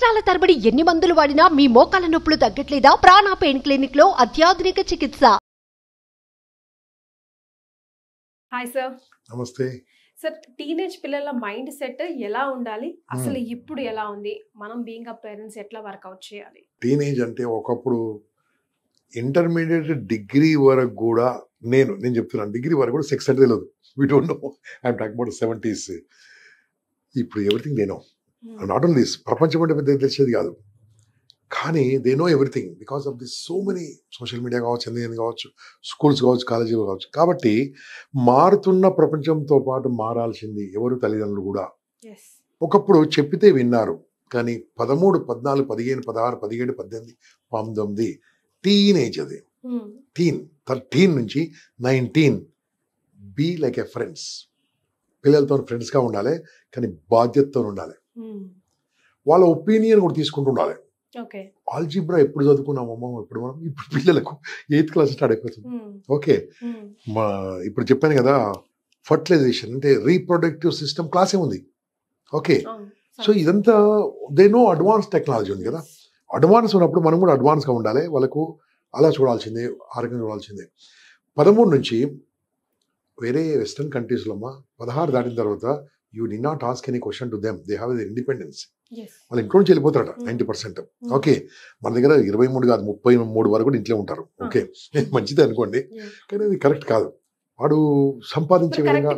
సంవత్సరాల తరబడి ఎన్ని మందులు వాడినా మీ మోకాల నొప్పులు తగ్గట్లేదా ప్రాణ పెయిన్ క్లినిక్ లో అత్యాధునిక చికిత్స హాయ్ సార్ నమస్తే సార్ టీనేజ్ పిల్లల మైండ్ సెట్ ఎలా ఉండాలి అసలు hmm. ఇప్పుడు ఎలా ఉంది మనం బీయింగ్ అ పేరెంట్స్ ఎట్లా వర్కౌట్ చేయాలి టీనేజ్ అంటే ఒకప్పుడు ఇంటర్మీడియట్ డిగ్రీ వరకు కూడా నేను నేను చెప్తున్నాను డిగ్రీ వరకు కూడా సెక్స్ అంటే తెలియదు we don't know I'm talk about seventies ఇప్పుడు ఎవ్రీథింగ్ నేను నాట్ hmm. ఓన్లీ దిస్ ప్రపంచం అంటే పెద్ద తెలిసేది కాదు కానీ they know everything because of this so many social media కావచ్చు ఎన్ని కావచ్చు స్కూల్స్ కావచ్చు కాలేజీలు కావచ్చు కాబట్టి మారుతున్న ప్రపంచంతో పాటు మారాల్సింది ఎవరు తల్లిదండ్రులు కూడా ఒకప్పుడు చెప్పితే విన్నారు కానీ పదమూడు పద్నాలుగు పదిహేను పదహారు పదిహేడు పద్దెనిమిది పంతొమ్మిది టీనేజ్ అది టీన్ hmm. థర్టీన్ నుంచి nineteen be like a friends పిల్లలతో ఫ్రెండ్స్గా ఉండాలి కానీ బాధ్యతతో ఉండాలి Hmm. వాళ్ళ ఒపీనియన్ కూడా తీసుకుంటూ ఉండాలి ఆల్జిబ్రా ఎప్పుడు చదువుకున్నాం అమ్మ ఇప్పుడు మనం ఇప్పుడు పిల్లలకు ఎయిత్ క్లాస్ స్టార్ట్ అయిపోతుంది ఓకే hmm. hmm. మా ఇప్పుడు చెప్పాను కదా ఫర్టిలైజేషన్ అంటే రీప్రొడక్టివ్ సిస్టమ్ క్లాసే ఉంది ఓకే సో ఇదంతా దే నో అడ్వాన్స్ టెక్నాలజీ ఉంది కదా అడ్వాన్స్ ఉన్నప్పుడు మనం కూడా అడ్వాన్స్గా ఉండాలి వాళ్ళకు అలా చూడాల్సిందే ఆరోగ్యం చూడాల్సిందే పదమూడు నుంచి వేరే వెస్ట్రన్ కంట్రీస్లో అమ్మ పదహారు దాటిన తర్వాత you do not ask any question to them they have independence వాళ్ళు ఇంట్లో నుంచి వెళ్ళిపోతారట నైంటీ పర్సెంట్ ఓకే మన దగ్గర ఇరవై మూడు కాదు ముప్పై మూడు వరకు ఇంట్లో ఉంటారు ఓకే ah. మంచిది అనుకోండి కానీ అది కరెక్ట్ కాదు వాడు సంపాదించే విధంగా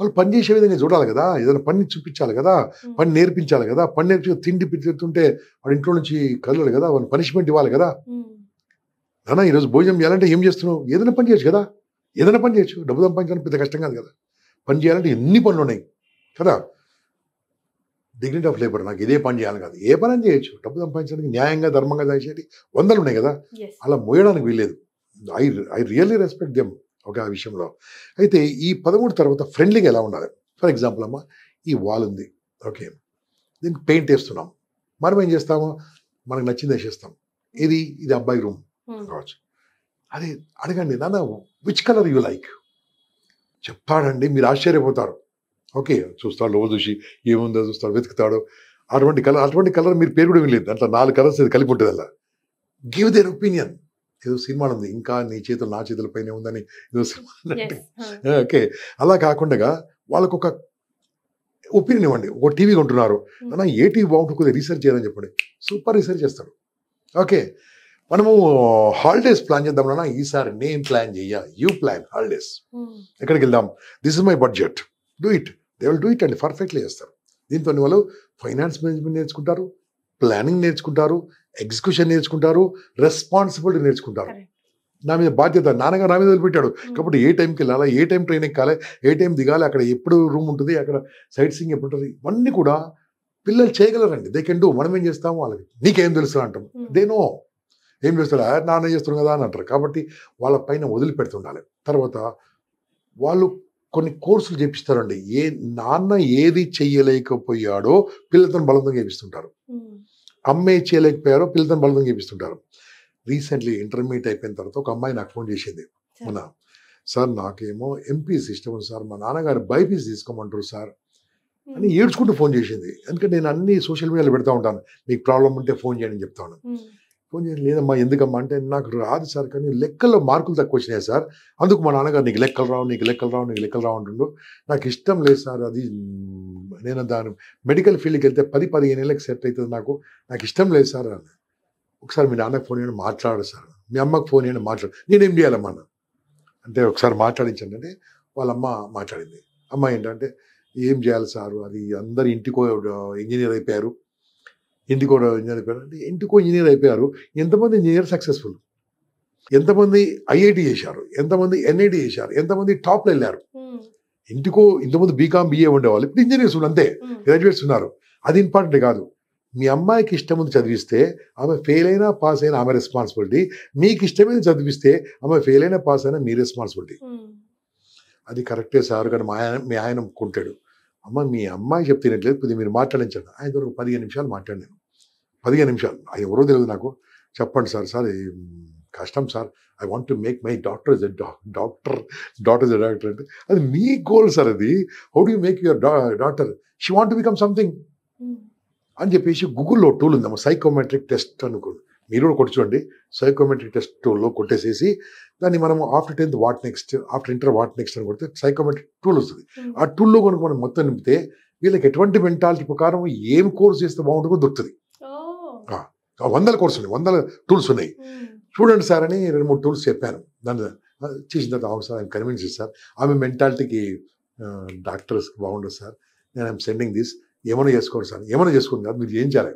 వాళ్ళు పని చేసే విధంగా చూడాలి కదా ఏదైనా పని చూపించాలి కదా mm. పని నేర్పించాలి కదా పని నేర్పి తిండి పెడుతుంటే వాడు ఇంట్లో నుంచి కదలాలి కదా వాడిని పనిష్మెంట్ ఇవ్వాలి కదా mm. నానా ఈరోజు భోజనం చేయాలంటే ఏం చేస్తున్నావు ఏదైనా పని చేయొచ్చు కదా ఏదైనా పని చేయొచ్చు డబ్బు సంపాదించడానికి పెద్ద కష్టం కాదు కదా పని చేయాలంటే ఎన్ని పనులు ఉన్నాయి కదా డిగ్నిటీ ఆఫ్ లేబర్ నాకు ఇదే పని చేయాలని కాదు ఏ పని చేయొచ్చు డబ్బు సంపాదించడానికి న్యాయంగా ధర్మంగా చేసేది వందలు ఉన్నాయి కదా అలా మోయడానికి వీల్లేదు I I really respect them ఒక విషయంలో అయితే ఈ పదమూడు తర్వాత ఫ్రెండ్లీగా ఎలా ఉండాలి ఫర్ ఎగ్జాంపుల్ అమ్మ ఈ వాల్ ఉంది ఓకే దీనికి పెయింట్ వేస్తున్నాం మనం ఏం చేస్తాము మనకు నచ్చింది వేసేస్తాం ఇది ఇది అబ్బాయి రూమ్ hmm. కావచ్చు అదే అడగండి నాన్న విచ్ కలర్ యూ లైక్ చెప్పాడండి మీరు ఆశ్చర్యపోతారు ఓకే చూస్తాడు లో చూసి ఏముందో చూస్తాడు వెతుకుతాడు అటువంటి కలర్ అటువంటి కలర్ మీరు పేరు కూడా వినలేదు అట్లా నాలుగు కలర్స్ అది కలిపి ఉంటుంది అలా గివ్ దేర్ ఒపీనియన్ ఏదో సినిమా ఉంది ఇంకా నీ చేతులు నా చేతులపైనే ఉందని ఏదో సినిమా ఓకే అలా కాకుండా వాళ్ళకు ఒక ఒపీనియన్ ఇవ్వండి ఒక టీవీ కొంటున్నారు hmm. అన్న ఏ టీవీ బాగుంటుంది రీసెర్చ్ చేయాలని చెప్పండి సూపర్ రీసెర్చ్ చేస్తాడు ఓకే మనము హాలిడేస్ ప్లాన్ చేద్దాం అన్నా ఈసారి నేను ప్లాన్ చెయ్యా యూ ప్లాన్ హాలిడేస్ ఎక్కడికి వెళ్దాం this is my budget do it they will do it and perfectly చేస్తారు దీంతో వాళ్ళు ఫైనాన్స్ మేనేజ్మెంట్ నేర్చుకుంటారు ప్లానింగ్ నేర్చుకుంటారు ఎగ్జిక్యూషన్ నేర్చుకుంటారు రెస్పాన్సిబిలిటీ నేర్చుకుంటారు నా మీద బాధ్యత నానగా నా మీద వదిలిపెట్టాడు hmm. కాబట్టి ఏ టైంకి వెళ్ళాలి ఏ టైం ట్రైన్ ఎక్కాలి ఏ టైం దిగాలి అక్కడ ఎప్పుడు రూమ్ ఉంటుంది అక్కడ సైట్ సీయింగ్ ఎప్పుడు ఉంటుంది ఇవన్నీ కూడా పిల్లలు చేయగలరండి దే కెన్ డూ మనం ఏం చేస్తాము వాళ్ళకి నీకేం తెలుసు అంటాం దే hmm. నో ఏం చేస్తాడు నాన్న చేస్తున్నాం కదా అని అంటారు కాబట్టి వాళ్ళ పైన వదిలిపెడుతుండాలి తర్వాత వాళ్ళు కొన్ని కోర్సులు చేపిస్తారండి ఏ నాన్న ఏది చేయలేకపోయాడో పిల్లతను బలవంతం చేపిస్తుంటారు అమ్మాయి చేయలేకపోయారో పిల్లతను బలవంతం చేపిస్తుంటారు రీసెంట్లీ ఇంటర్మీడియట్ అయిపోయిన తర్వాత ఒక అమ్మాయి నాకు ఫోన్ చేసింది మన సార్ నాకేమో ఎంపీ ఇష్టం ఉంది సార్ మా నాన్నగారు బైపీసీ తీసుకోమంటారు సార్ అని ఏడ్చుకుంటూ ఫోన్ చేసింది ఎందుకంటే నేను అన్ని సోషల్ మీడియాలో పెడతా ఉంటాను మీకు ప్రాబ్లం ఉంటే ఫోన్ చేయండి చెప్తాను ఫోన్ చేసి లేదమ్మా ఎందుకమ్మా అంటే నాకు రాదు సార్ కానీ లెక్కల్లో మార్కులు తక్కువ వచ్చినాయి సార్ అందుకు మా నాన్నగారు నీకు లెక్కలు రావు నీకు లెక్కలు రావు నీకు లెక్కలు రావు అంటుండు నాకు ఇష్టం లేదు సార్ అది నేను దాని మెడికల్ ఫీల్డ్కి వెళ్తే పది పదిహేను ఏళ్ళకి సెట్ అవుతుంది నాకు నాకు ఇష్టం లేదు సార్ అని ఒకసారి మీ నాన్నకు ఫోన్ చేయండి మాట్లాడు సార్ మీ అమ్మకు ఫోన్ చేయండి మాట్లాడు నేనేం చేయాలమ్మా అంటే ఒకసారి మాట్లాడించండి అంటే వాళ్ళమ్మ మాట్లాడింది అమ్మ ఏంటంటే ఏం చేయాలి సారు అది అందరు ఇంటికో ఇంజనీర్ అయిపోయారు ఎందుకో ఇంజనీర్ అయిపోయారు అంటే ఎందుకో ఇంజనీర్ అయిపోయారు ఎంతమంది ఇంజనీర్ సక్సెస్ఫుల్ ఎంతమంది ఐఐటి చేశారు ఎంతమంది ఎన్ఐటి చేశారు ఎంతమంది టాప్లో వెళ్ళారు ఇంటికో ఇంతమంది బీకామ్ బిఏ ఉండేవాళ్ళు ఇప్పుడు ఇంజనీర్స్ అంతే గ్రాడ్యుయేట్స్ ఉన్నారు అది ఇంపార్టెంట్ కాదు మీ అమ్మాయికి ఇష్టం ఉంది చదివిస్తే ఆమె ఫెయిల్ అయినా పాస్ అయినా ఆమె రెస్పాన్సిబిలిటీ మీకు ఇష్టమైన చదివిస్తే ఆమె ఫెయిల్ అయినా పాస్ అయినా మీ రెస్పాన్సిబిలిటీ అది కరెక్టే సార్ కానీ మా ఆయన మీ ఆయన కొంటాడు అమ్మ మీ అమ్మాయి చెప్తే కొద్దిగా మీరు మాట్లాడించండి ఆయన దొరకు పదిహేను నిమిషాలు మాట్లాడినాను పదిహేను నిమిషాలు ఎవరో తెలియదు నాకు చెప్పండి సార్ సార్ కష్టం sir I want to make my doctor is a doctor doctor is a doctor అంటే అది మీ గోల్ సార్ అది how do make your doctor she want become something అని చెప్పేసి గూగుల్లో టూల్ ఉంది సైకోమెట్రిక్ టెస్ట్ అనుకోండి మీరు కూడా కొట్టుకోండి సైకోమెట్రిక్ టెస్ట్ టూల్లో కొట్టేసేసి దాన్ని మనం after tenth what next after inter what next అని కొడితే సైకోమెట్రిక్ టూల్ వస్తుంది ఆ టూల్లో కనుక మనం మొత్తం నింపితే వీళ్ళకి ఎటువంటి మెంటాలిటీ ప్రకారం ఏం కోర్స్ చేస్తే బాగుంటుందో దొరుకుతుంది వందల కోర్సులు వందల టూల్స్ ఉన్నాయి చూడండి hmm. సార్ అని రెండు మూడు టూల్స్ చెప్పాను దాని చేసిన తర్వాత అవును సార్ ఆయన కన్విన్స్ సార్ ఆమె మెంటాలిటీకి డాక్టర్స్ బాగుండదు సార్ నేను ఐమ్ సెండింగ్ దిస్ ఏమైనా చేసుకోండి సార్ ఏమైనా చేసుకోండి కాదు మీరు ఏం చేయాలి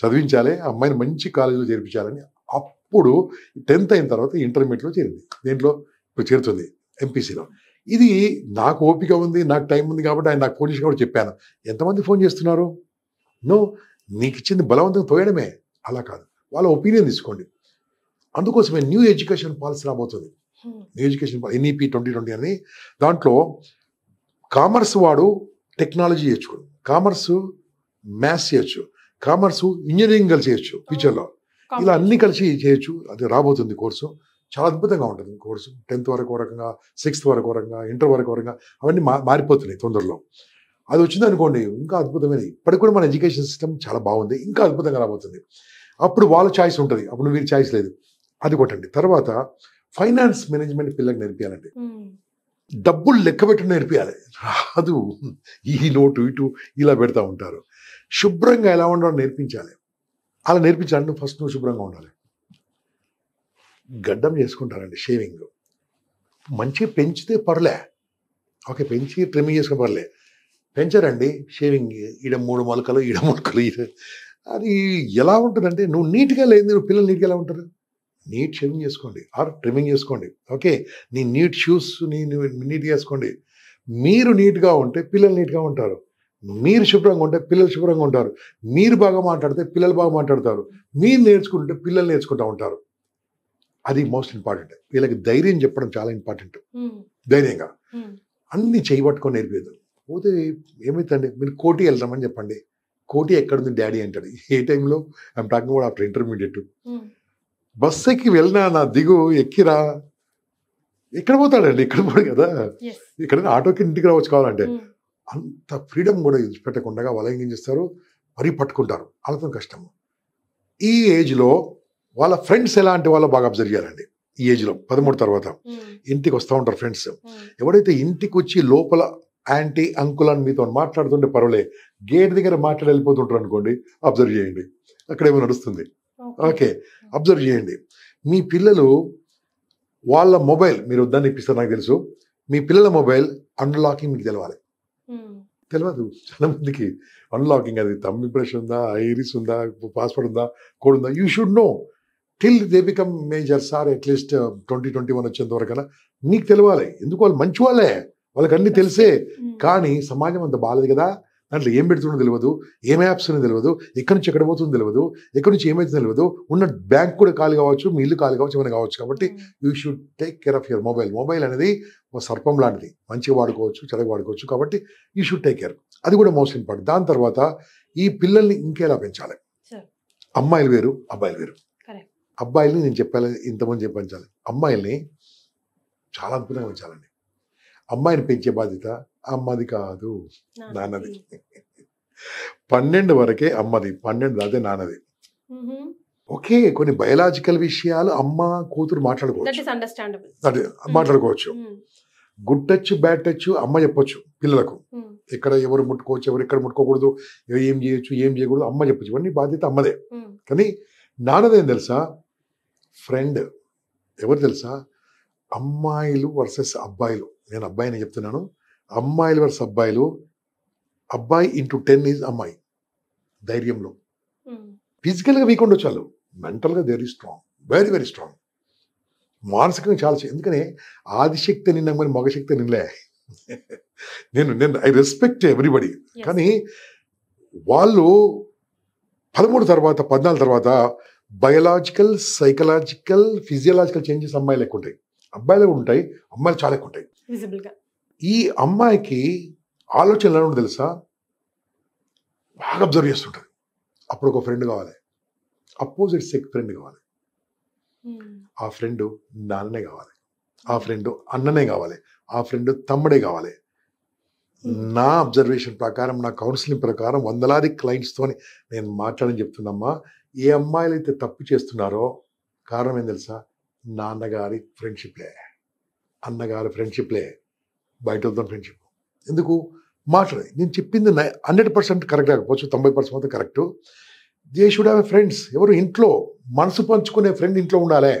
చదివించాలి అమ్మాయిని మంచి కాలేజీలో చేర్పించాలని అప్పుడు టెన్త్ అయిన తర్వాత ఇంటర్మీడియట్లో చేరింది దీంట్లో ఇప్పుడు చేరుతుంది ఎంపీసీలో ఇది నాకు ఓపిక ఉంది నాకు టైం ఉంది కాబట్టి ఆయన నాకు ఫోన్ చేసి కూడా చెప్పాను ఎంతమంది ఫోన్ చేస్తున్నారు నువ్వు నీకు ఇచ్చింది బలవంతం తోయడమే అలా కాదు వాళ్ళ ఒపీనియన్ తీసుకోండి అందుకోసమే న్యూ ఎడ్యుకేషన్ పాలసీ రాబోతుంది hmm. New education NEP twenty twenty అని దాంట్లో కామర్స్ వాడు టెక్నాలజీ చేయొచ్చుకోడు కామర్స్ మ్యాథ్స్ చేయొచ్చు కామర్స్ ఇంజనీరింగ్ కలిసి చేయొచ్చు oh, ఫ్యూచర్లో ఇలా అన్ని కలిసి చేయొచ్చు అది రాబోతుంది కోర్సు చాలా అద్భుతంగా ఉంటుంది కోర్సు టెన్త్ వరకు వరకంగా సిక్స్త్ వరకు వరంగా ఇంటర్ వరకు వరంగా అవన్నీ మారిపోతున్నాయి తొందరలో అది వచ్చింది అనుకోండి ఇంకా అద్భుతమైన ఇప్పటికి కూడా మన ఎడ్యుకేషన్ సిస్టమ్ చాలా బాగుంది ఇంకా అద్భుతంగా రాబోతుంది అప్పుడు వాళ్ళ చాయిస్ ఉంటుంది అప్పుడు మీరు చాయిస్ లేదు అది కొట్టండి తర్వాత ఫైనాన్స్ మేనేజ్మెంట్ పిల్లలకు నేర్పించాలండి hmm. డబ్బులు లెక్క పెట్టి నేర్పించాలి రాదు ఈ నోటు ఇటు ఇలా పెడతా ఉంటారు శుభ్రంగా ఎలా ఉండాలో నేర్పించాలి అలా నేర్పించాలి ఫస్ట్ నువ్వు శుభ్రంగా ఉండాలి గడ్డం చేసుకుంటారండి షేవింగ్ మంచిగా పెంచితే పర్లే ఓకే పెంచి ట్రిమ్మింగ్ చేసుకుని పర్లే పెంచారండి షేవింగ్ ఈడ మూడు మొలకలు ఈడ మొలకలు అది ఎలా ఉంటుందంటే నువ్వు నీట్గా లేదు నువ్వు పిల్లలు నీట్గా ఎలా ఉంటారు నీట్ షేవింగ్ చేసుకోండి ఆర్ ట్రిమ్మింగ్ చేసుకోండి ఓకే నీ నీట్ షూస్ నీ నువ్వు నీట్గా వేసుకోండి మీరు నీట్గా ఉంటే పిల్లలు నీట్గా ఉంటారు మీరు శుభ్రంగా ఉంటే పిల్లలు శుభ్రంగా ఉంటారు మీరు బాగా మాట్లాడితే పిల్లలు బాగా మాట్లాడతారు మీరు నేర్చుకుంటే పిల్లలు నేర్చుకుంటూ ఉంటారు అది మోస్ట్ ఇంపార్టెంట్ వీళ్ళకి ధైర్యం చెప్పడం చాలా ఇంపార్టెంట్ ధైర్యంగా అన్ని చేయబట్టుకొని నేర్పేది పోతే ఏమైతుందండి మీరు కోటి వెళ్దామని చెప్పండి కోటి ఎక్కడుంది డాడీ అంటాడు ఏ టైంలో ఐమ్ టాకింగ్ కూడా ఆఫ్టర్ ఇంటర్మీడియట్ hmm. బస్ ఎక్కి వెళ్ళినా నా దిగు ఎక్కిరా ఎక్కడ పోతాడండి ఎక్కడ పోడు కదా ఎక్కడైనా ఆటోకి ఇంటికి రావచ్చు కావాలంటే hmm. అంత ఫ్రీడమ్ కూడా పెట్టకుండా వాళ్ళు ఏం చేస్తారు మరీ పట్టుకుంటారు వాళ్ళతో కష్టం ఈ ఏజ్లో వాళ్ళ ఫ్రెండ్స్ ఎలాంటి వాళ్ళు బాగా అబ్జర్వ్ చేయాలండి ఈ ఏజ్లో పదమూడు తర్వాత hmm. ఇంటికి వస్తూ ఉంటారు ఫ్రెండ్స్ ఎవడైతే ఇంటికి వచ్చి లోపల యాంటీ అంకుల్ అని మీతో మాట్లాడుతుంటే పర్వాలే గేట్ దగ్గర మాట్లాడి వెళ్ళిపోతుంటారు అనుకోండి అబ్జర్వ్ చేయండి అక్కడ ఏమో నడుస్తుంది ఓకే అబ్జర్వ్ చేయండి మీ పిల్లలు వాళ్ళ మొబైల్ మీరు వద్దని ఇప్పిస్తారు నాకు తెలుసు మీ పిల్లల మొబైల్ అన్లాకింగ్ మీకు తెలవాలి తెలియదు చాలా మందికి అన్లాకింగ్ అది తమ్ ఇంప్రెషన్ ఉందా ఐరిస్ ఉందా పాస్వర్డ్ ఉందా కోడ్ ఉందా you should know till they become major sir at least twenty twenty one వచ్చేంత వరకైనా నీకు తెలియాలి ఎందుకు వాళ్ళు మంచి వాళ్ళే వాళ్ళకి అన్ని తెలిసే కానీ సమాజం అంత బాగాలేదు కదా దాంట్లో ఏం పెడుతుందో తెలియదు ఏం యాప్స్ ఉన్నాయో తెలియదు ఎక్కడి నుంచి ఎక్కడ పోతుందో తెలియదు ఎక్కడి నుంచి ఏమైతుందో తెలియదు ఉన్న బ్యాంక్ కూడా ఖాళీ కావచ్చు మీ ఇల్లు ఖాళీ కావచ్చు ఏమైనా కావచ్చు కాబట్టి you should take care of your mobile mobile అనేది ఒక సర్పం లాంటిది మంచిగా వాడుకోవచ్చు చెడగా వాడుకోవచ్చు కాబట్టి యూ షుడ్ టేక్ కేర్ అది కూడా మోస్ట్ ఇంపార్టెంట్ దాని తర్వాత ఈ పిల్లల్ని ఇంకేలా పెంచాలి అమ్మాయిలు వేరు అబ్బాయిలు వేరు అబ్బాయిల్ని నేను చెప్పాలి ఇంతమంది చెప్పాలి అమ్మాయిల్ని చాలా అద్భుతంగా పెంచాలండి అమ్మాయిని పెంచే బాధ్యత అమ్మది కాదు నాన్నది పన్నెండు వరకే అమ్మది పన్నెండు అదే నాన్నది ఓకే కొన్ని బయలాజికల్ విషయాలు అమ్మ కూతురు మాట్లాడుకోవచ్చు hmm. మాట్లాడుకోవచ్చు గుడ్ టచ్ బ్యాడ్ టచ్ అమ్మ చెప్పొచ్చు పిల్లలకు hmm. ఎక్కడ ఎవరు ముట్టుకోవచ్చు ఎవరు ఎక్కడ ముట్టుకోకూడదు ఏం చేయొచ్చు ఏం చేయకూడదు అమ్మ చెప్పొచ్చు ఇవన్నీ బాధ్యత అమ్మదే hmm. కానీ నాన్నదేం తెలుసా ఫ్రెండ్ ఎవరు తెలుసా అమ్మాయిలు వర్సెస్ అబ్బాయిలు నేను అబ్బాయిని చెప్తున్నాను అమ్మాయిలు వర్స్ అబ్బాయిలు అబ్బాయి ఇంటూ టెన్ ఈజ్ అమ్మాయి ధైర్యంలో ఫిజికల్గా hmm. వీక్ ఉండొచ్చు వాళ్ళు మెంటల్గా they're strong very very strong మానసికంగా చాలా ఎందుకని ఆదిశక్తి నిన్న మరి మగశక్తి నిన్నలే నేను నేను ఐ రెస్పెక్ట్ ఎవ్రీబడి కానీ వాళ్ళు పదమూడు తర్వాత పద్నాలుగు తర్వాత బయలాజికల్ సైకలాజికల్ ఫిజియలాజికల్ చేంజెస్ అమ్మాయిలు ఎక్కువ ఉంటాయి అబ్బాయిలు ఉంటాయి అమ్మాయిలు చాలా ఎక్కువ ఉంటాయి ఈ అమ్మాయికి ఆలోచన ఎలా ఉంటుంది తెలుసా బాగా అబ్జర్వ్ చేస్తుంటుంది అప్పుడు ఒక ఫ్రెండ్ కావాలి అపోజిట్ సెక్ ఫ్రెండ్ కావాలి ఆ ఫ్రెండ్ నాన్ననే కావాలి ఆ ఫ్రెండ్ అన్ననే కావాలి ఆ ఫ్రెండ్ తమ్ముడే కావాలి hmm. నా అబ్జర్వేషన్ ప్రకారం నా కౌన్సిలింగ్ ప్రకారం వందలాది క్లయింట్స్తో నేను మాట్లాడని చెప్తున్నామ్మా ఏ అమ్మాయిలు అయితే తప్పు చేస్తున్నారో కారణం ఏం తెలుసా నాన్నగారి ఫ్రెండ్షిప్లే అన్నగారి ఫ్రెండ్షిప్లే బయట వద్దాం ఫ్రెండ్షిప్ ఎందుకు మాట్లాడు నేను చెప్పింది హండ్రెడ్ పర్సెంట్ కరెక్ట్ కాకపోవచ్చు తొంభై పర్సెంట్ మాత్రం correct they should have friends ఎవరు ఇంట్లో మనసు పంచుకునే ఫ్రెండ్ ఇంట్లో ఉండాలి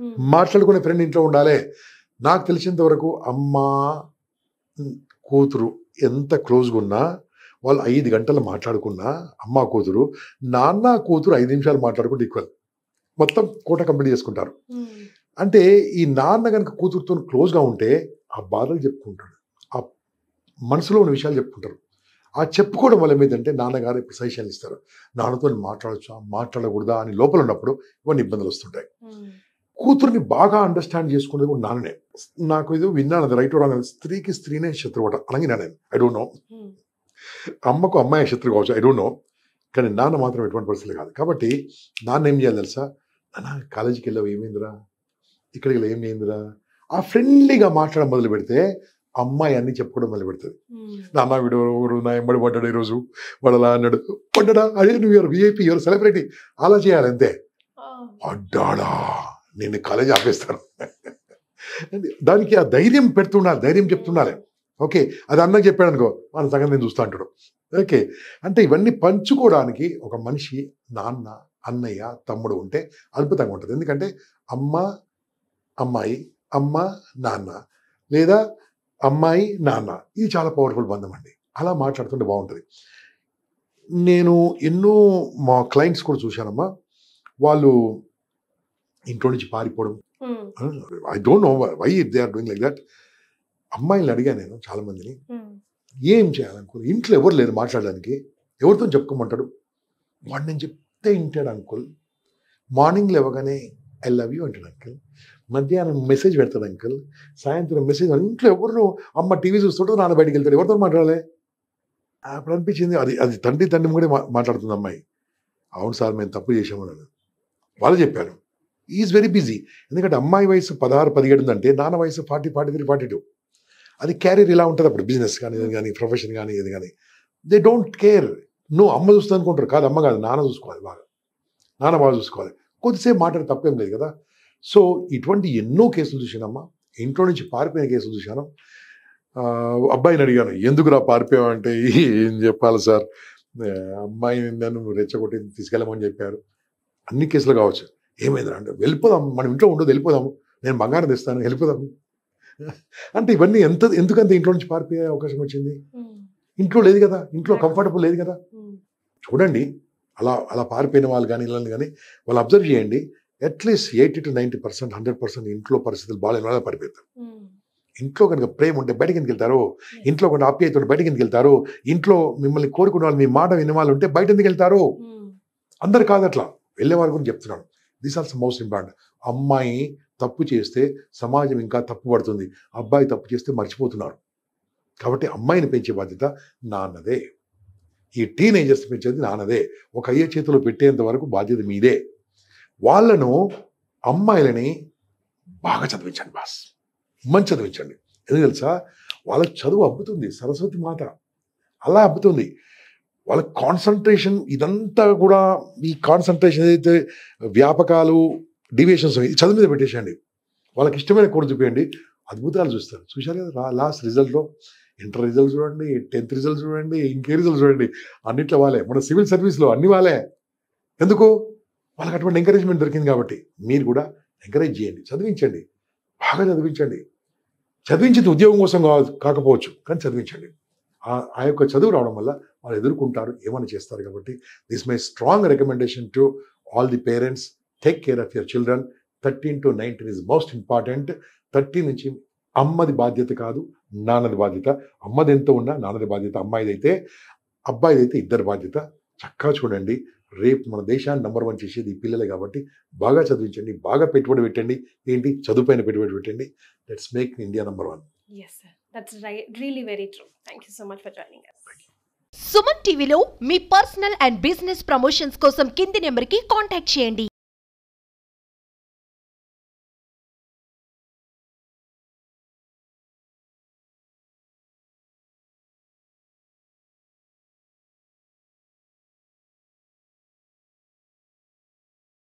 hmm. మాట్లాడుకునే ఫ్రెండ్ ఇంట్లో ఉండాలి నాకు తెలిసినంత వరకు అమ్మ కూతురు ఎంత క్లోజ్గా ఉన్నా వాళ్ళు ఐదు గంటలు మాట్లాడుకున్నా అమ్మ కూతురు నాన్న కూతురు ఐదు నిమిషాలు మాట్లాడుకుంటే ఈక్వల్ మొత్తం కోట కంప్లీట్ చేసుకుంటారు hmm. అంటే ఈ నాన్న కనుక కూతురుతో క్లోజ్గా ఉంటే ఆ బాధలు చెప్పుకుంటాడు ఆ మనసులో ఉన్న విషయాలు చెప్పుకుంటారు ఆ చెప్పుకోవడం వల్ల ఏమిటంటే నాన్నగారు ఇప్పుడు సజెషన్లు ఇస్తారు నాన్నతో మాట్లాడచ్చా మాట్లాడకూడదా అని లోపల ఉన్నప్పుడు ఇవన్నీ ఇబ్బందులు వస్తుంటాయి కూతుర్ని బాగా అండర్స్టాండ్ చేసుకునేది కూడా నాన్ననే నాకు ఇది విన్నాను అది రైట్ రాంగ్ స్త్రీకి స్త్రీనే శత్రువట అలాగే నేనే ఐ డోంట్ నో అమ్మకు అమ్మాయి శత్రు కావచ్చు ఐ డోంట్ నో కానీ నాన్న మాత్రం ఎటువంటి పరిస్థితులు కాదు కాబట్టి నాన్న ఏం చేయాలి తెలుసా నాన్న కాలేజీకి వెళ్ళావు ఏమైందిరా ఇక్కడికి ఏం చేయిందిరా ఆ ఫ్రెండ్లీగా మాట్లాడడం మొదలు పెడితే అమ్మాయి అన్ని చెప్పుకోవడం మొదలు పెడుతుంది hmm. నాన్న వీడు నా ఎంబడి పడ్డాడు ఈరోజు వాడు అన్నాడు పడ్డా అదే నువ్వు ఎవరు విఐపి ఎవరు సెలబ్రిటీ అలా చేయాలి అంతే oh. అడ్డాడా నేను కాలేజ్ ఆపేస్తాను దానికి ఆ ధైర్యం పెడుతుండాలి ధైర్యం చెప్తుండాలి ఓకే అది అన్న చెప్పాడు అనుకో మన సంగతి నేను చూస్తా అంటాడు ఓకే అంటే ఇవన్నీ పంచుకోవడానికి ఒక మనిషి నాన్న అన్నయ్య తమ్ముడు ఉంటే అద్భుతంగా ఉంటుంది ఎందుకంటే అమ్మ అమ్మాయి అమ్మ నాన్న లేదా అమ్మాయి నాన్న ఇది చాలా పవర్ఫుల్ బంధం అండి అలా మాట్లాడుతుంటే బాగుంటుంది నేను ఎన్నో మా క్లయింట్స్ కూడా చూశానమ్మా వాళ్ళు ఇంట్లో నుంచి పారిపోవడం I don't know why they are doing like that అమ్మాయిలను అడిగాను నేను చాలా మందిని ఏం చేయాలనుకో ఇంట్లో ఎవరు లేరు మాట్లాడడానికి ఎవరితో చెప్పుకోమంటాడు వాడు నేను చెప్తే వింటాడు అంకుల్ మార్నింగ్ లేవగానే ఐ లవ్ యూ అంటాడు అంకుల్ మధ్యాహ్నం మెసేజ్ పెడతాడు అంకుల్ సాయంత్రం మెసేజ్ ఇంట్లో ఎవరు అమ్మ టీవీ చూస్తుంటే నాన్న బయటికి వెళ్తాడు ఎవరితో మాట్లాడాలి అప్పుడు అనిపించింది అది అది తండ్రి తండ్రి కూడా మాట్లాడుతుంది అమ్మాయి అవును సార్ మేము తప్పు చేసామన్నాను వాళ్ళు చెప్పారు ఈజ్ వెరీ బిజీ ఎందుకంటే అమ్మాయి వయసు పదహారు పదిహేడు అంటే నాన్న వయసు forty forty three forty two అది క్యారియర్ ఇలా ఉంటుంది అప్పుడు బిజినెస్ కానీ ఏది కానీ ప్రొఫెషన్ కానీ ఇది కానీ దే డోంట్ కేర్ నువ్వు అమ్మ చూస్తా అనుకుంటారు కాదు అమ్మ కాదు నాన్న చూసుకోవాలి బాగా నాన్న బాగా చూసుకోవాలి కొద్దిసేపు మాట్లాడే తప్పేం లేదు కదా సో ఇటువంటి ఎన్నో కేసులు చూశానమ్మా ఇంట్లో నుంచి పారిపోయిన కేసులు చూశాను అబ్బాయిని అడిగాను ఎందుకురా అంటే ఏం చెప్పాలి సార్ అమ్మాయిని నన్ను రెచ్చగొట్టి తీసుకెళ్ళమని చెప్పారు అన్ని కేసులు కావచ్చు ఏమైందిరా అంటే వెళ్ళిపోదాం మనం ఇంట్లో ఉండదు వెళ్ళిపోదాము నేను బంగారం తెస్తాను వెళ్ళిపోదాము అంటే ఇవన్నీ ఎంత ఎందుకంత ఇంట్లో నుంచి పారిపోయే అవకాశం వచ్చింది ఇంట్లో లేదు కదా ఇంట్లో కంఫర్టబుల్ లేదు కదా చూడండి అలా అలా పారిపోయిన వాళ్ళు కానీ ఇళ్ళని కానీ వాళ్ళు అబ్జర్వ్ చేయండి at least eighty to ninety percent hundred percent ఇంట్లో పరిస్థితులు బాగాలేని వాళ్ళ పడిపోతారు hmm. ఇంట్లో కనుక ప్రేమ ఉంటే బయటకి ఎందుకు వెళ్తారు hmm. ఇంట్లో కనుక ఆప్యాయత ఉంటే బయటకి ఎందుకు వెళ్తారు ఇంట్లో మిమ్మల్ని కోరుకునే వాళ్ళు మీ మాట వినే వాళ్ళు ఉంటే బయట ఎందుకు వెళ్తారు hmm. అందరు కాదు అట్లా వెళ్ళే వారి గురించి చెప్తున్నాను దిస్ ఆల్సో మోస్ట్ ఇంపార్టెంట్ అమ్మాయి తప్పు చేస్తే సమాజం ఇంకా తప్పు పడుతుంది అబ్బాయి తప్పు చేస్తే మర్చిపోతున్నారు కాబట్టి అమ్మాయిని పెంచే బాధ్యత నాన్నదే ఈ టీనేజర్స్ పెంచేది నాన్నదే ఒక అయ్యే చేతిలో పెట్టేంత వరకు బాధ్యత మీదే వాళ్ళను అమ్మాయిలని బాగా చదివించండి బాస్ మంచి చదివించండి ఎందుకు తెలుసా వాళ్ళ చదువు అబ్బుతుంది సరస్వతి మాత అలా అబ్బుతుంది వాళ్ళ కాన్సన్ట్రేషన్ ఇదంతా కూడా ఈ కాన్సన్ట్రేషన్ ఏదైతే వ్యాపకాలు డివియేషన్స్ చదువు మీద పెట్టేసేయండి వాళ్ళకి ఇష్టమైన కోర్సు చూపించండి అద్భుతాలు చూస్తారు చూశారు కదా లాస్ట్ రిజల్ట్లో ఇంటర్ రిజల్ట్ చూడండి టెన్త్ రిజల్ట్ చూడండి ఇంకే రిజల్ట్ చూడండి అన్నిట్లో వాళ్ళే మన సివిల్ సర్వీస్లో అన్ని వాళ్ళే ఎందుకు వాళ్ళకి అటువంటి ఎంకరేజ్మెంట్ దొరికింది కాబట్టి మీరు కూడా ఎంకరేజ్ చేయండి చదివించండి బాగా చదివించండి చదివించింది ఉద్యోగం కోసం కాకపోవచ్చు కానీ చదివించండి ఆ యొక్క చదువు రావడం వల్ల వాళ్ళు ఎదుర్కొంటారు ఏమైనా చేస్తారు కాబట్టి this my strong recommendation to all the parents take care of your children thirteen to nineteen is most important thirteen నుంచి అమ్మది బాధ్యత కాదు నాన్నది బాధ్యత అమ్మది ఎంత ఉన్నా నాన్నది బాధ్యత అమ్మాయిదైతే అబ్బాయిదైతే ఇద్దరు బాధ్యత చక్కగా చూడండి రేపు మన దేశాన్ని నంబర్ వన్ చేసేది ఈ పిల్లలే కాబట్టి బాగా చదివించండి బాగా పెట్టుబడి పెట్టండి ఏంటి చదువు పైన పెట్టుబడి పెట్టండి let's make India number one Suman టీవీలో మీ పర్సనల్ అండ్ బిజినెస్ ప్రమోషన్స్ కోసం కింది నెంబర్కి కాంటాక్ట్ చేయండి